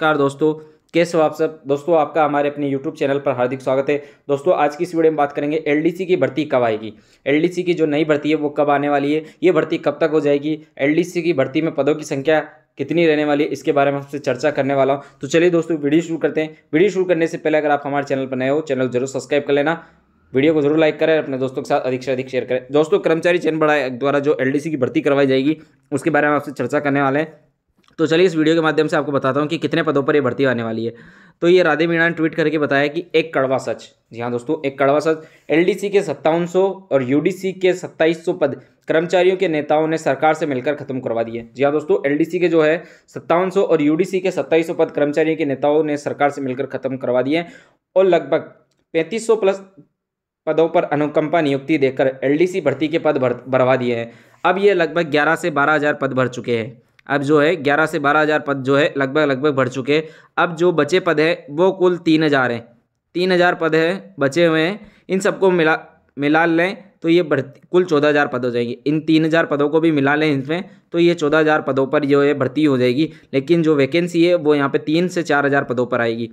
car दोस्तों कैसे हो आप सब दोस्तों आपका हमारे अपने यूट्यूब चैनल पर हार्दिक स्वागत है दोस्तों आज की इस वीडियो में बात करेंगे एलडीसी की भर्ती कब आएगी एलडीसी की जो नई भर्ती है वो कब आने वाली है ये भर्ती कब तक हो जाएगी एलडीसी की भर्ती में पदों की संख्या कितनी रहने वाली है इसके बारे में आपसे चर्चा करने वाला हूँ तो चलिए दोस्तों वीडियो शुरू करते हैं वीडियो शुरू करने से पहले अगर आप हमारे चैनल पर नए हो चैनल जरूर सब्सक्राइब कर लेना वीडियो को जरूर लाइक करें अपने दोस्तों के साथ अधिक से अधिक शेयर करें दोस्तों कर्मचारी चयन बढ़ाए द्वारा जो एलडीसी की भर्ती करवाई जाएगी उसके बारे में आपसे चर्चा करने वाले हैं तो चलिए इस वीडियो के माध्यम से आपको बताता हूँ कि कितने पदों पर ये भर्ती आने वाली है तो ये राधे मीणा ने ट्वीट करके बताया कि एक कड़वा सच जी हाँ दोस्तों एक कड़वा सच एलडीसी के सत्तावन और यूडीसी के सत्ताईस पद कर्मचारियों के नेताओं ने सरकार से मिलकर खत्म करवा दिए जी हाँ दोस्तों एलडीसी के जो है सत्तावन और यूडीसी के सत्ताईस पद कर्मचारियों के नेताओं ने सरकार से मिलकर खत्म करवा दिए और लगभग पैंतीस प्लस पदों पर अनुकंपा नियुक्ति देकर एलडीसी भर्ती के पद भरवा दिए हैं अब ये लगभग 11 से बारह हज़ार पद भर चुके हैं अब जो है ग्यारह से बारह हज़ार पद जो है लगभग लगभग भर चुके हैं अब जो बचे पद है वो कुल तीन हज़ार हैं तीन हज़ार पद है बचे हुए हैं इन सबको मिला मिला लें तो ये भर्ती कुल चौदह हज़ार पद हो जाएंगे इन तीन हज़ार पदों को भी मिला लें इसमें तो ये चौदह हज़ार पदों पर जो है भर्ती हो जाएगी लेकिन जो वैकेंसी है वो यहाँ पर तीन से चार हज़ार पदों पर आएगी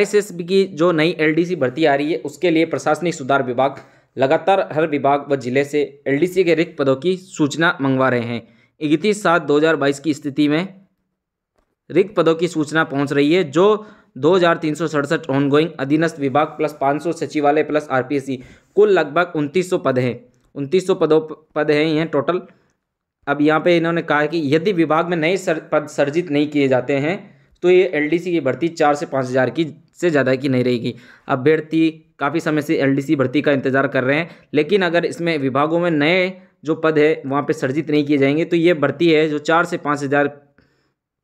एस की जो नई सी भर्ती आ रही है उसके लिए प्रशासनिक सुधार विभाग लगातार हर विभाग व जिले से सी के रिक्त पदों की सूचना मंगवा रहे हैं इकतीस सात 2022 की स्थिति में रिक्त पदों की सूचना पहुंच रही है जो दो हज़ार तीन सौ सड़सठ ऑनगोइंग अधीनस्थ विभाग प्लस पाँच सौ सचिवालय प्लस सी कुल लगभग उनतीस सौ पद हैं उनतीस सौ पदों पद हैं ये टोटल अब यहाँ पे इन्होंने कहा कि यदि विभाग में नए सर, पद सर्जित नहीं किए जाते हैं तो ये एलडीसी की भर्ती चार से पाँच हज़ार की से ज़्यादा की नहीं रहेगी अभ्यर्थी काफ़ी समय से एलडीसी भर्ती का इंतज़ार कर रहे हैं लेकिन अगर इसमें विभागों में नए जो पद है वहाँ पे सर्जित नहीं किए जाएंगे तो ये भर्ती है जो चार से पाँच हज़ार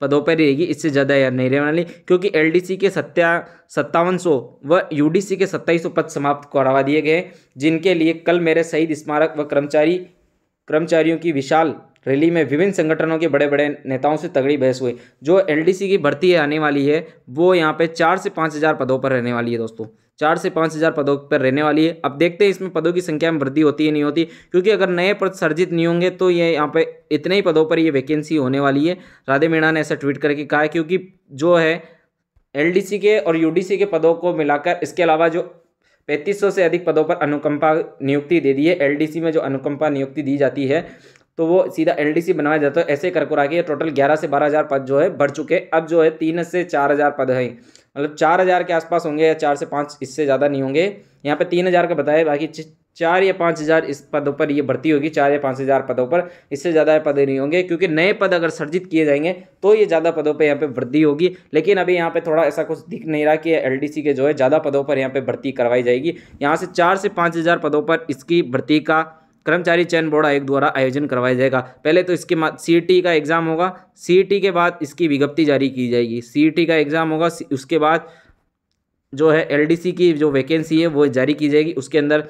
पदों पर रहेगी इससे ज़्यादा यार नहीं रहने वाली क्योंकि एलडीसी के सत्या सत्तावन सौ व यूडीसी के सत्ताईस सौ पद समाप्त करवा दिए गए जिनके लिए कल मेरे शहीद स्मारक व कर्मचारी कर्मचारियों की विशाल रैली में विभिन्न संगठनों के बड़े बड़े नेताओं से तगड़ी बहस हुई जो एलडीसी की भर्ती आने वाली है वो यहाँ पे चार से पाँच हज़ार पदों पर रहने वाली है दोस्तों चार से पाँच हज़ार पदों पर रहने वाली है अब देखते हैं इसमें पदों की संख्या में वृद्धि होती है नहीं होती क्योंकि अगर नए पद सर्जित नहीं होंगे तो ये यहाँ पे इतने ही पदों पर ये वैकेंसी होने वाली है राधे मीणा ने ऐसा ट्वीट करके कहा है क्योंकि जो है एलडीसी के और यूडीसी के पदों को मिलाकर इसके अलावा जो पैंतीस से अधिक पदों पर अनुकंपा नियुक्ति दे दी है एल में जो अनुकंपा नियुक्ति दी जाती है तो वो सीधा सी बनाया जाता है ऐसे कर करा के टोटल ग्यारह से बारह हज़ार पद जो है बढ़ चुके हैं अब जो है तीन से चार हज़ार पद हैं मतलब चार हज़ार के आसपास होंगे या चार से पाँच इससे ज़्यादा नहीं होंगे यहाँ पे तीन हज़ार का बताया बाकी चार या पाँच हज़ार इस पदों पर ये भर्ती होगी चार या पाँच हज़ार पदों पर इससे ज़्यादा पद नहीं होंगे क्योंकि नए पद अगर सर्जित किए जाएंगे तो ये ज़्यादा पदों पर यहाँ पे भर्ती होगी लेकिन अभी यहाँ पे थोड़ा ऐसा कुछ दिख नहीं रहा कि एलडीसी के जो है ज़्यादा पदों पर यहाँ पे भर्ती करवाई जाएगी यहाँ से चार से पाँच हज़ार पदों पर इसकी भर्ती का कर्मचारी चयन बोर्ड आयोग द्वारा आयोजन करवाया जाएगा पहले तो इसके सी का एग्ज़ाम होगा सी के बाद इसकी विज्ञप्ति जारी की जाएगी सी का एग्ज़ाम होगा उसके बाद जो है एलडीसी की जो वैकेंसी है वो जारी की जाएगी उसके अंदर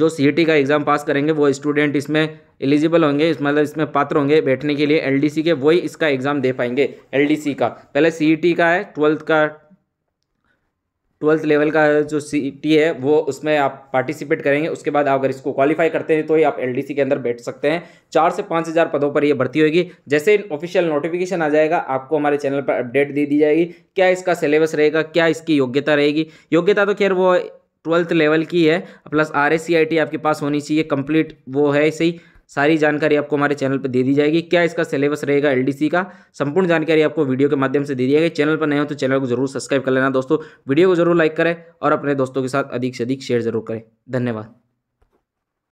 जो सी का एग्ज़ाम पास करेंगे वो स्टूडेंट इसमें एलिजिबल होंगे इस मतलब इसमें पात्र होंगे बैठने के लिए एलडीसी के वही इसका एग्ज़ाम दे पाएंगे एलडीसी का पहले सी का है ट्वेल्थ का ट्वेल्थ लेवल का जो टी है वो उसमें आप पार्टिसिपेट करेंगे उसके बाद अगर इसको क्वालिफाई करते हैं तो ही आप एलडीसी के अंदर बैठ सकते हैं चार से पाँच हज़ार पदों पर ये भर्ती होगी जैसे ऑफिशियल नोटिफिकेशन आ जाएगा आपको हमारे चैनल पर अपडेट दे दी जाएगी क्या इसका सिलेबस रहेगा क्या इसकी योग्यता रहेगी योग्यता तो खैर वो ट्वेल्थ लेवल की है प्लस आर आपके पास होनी चाहिए कंप्लीट वो है सही सारी जानकारी आपको हमारे चैनल पर दे दी जाएगी क्या इसका सिलेबस रहेगा एलडीसी का संपूर्ण जानकारी आपको वीडियो के माध्यम से दे दी जाएगी चैनल पर नए हो तो चैनल को जरूर सब्सक्राइब कर लेना दोस्तों वीडियो को जरूर लाइक करें और अपने दोस्तों के साथ अधिक से अधिक शेयर जरूर करें धन्यवाद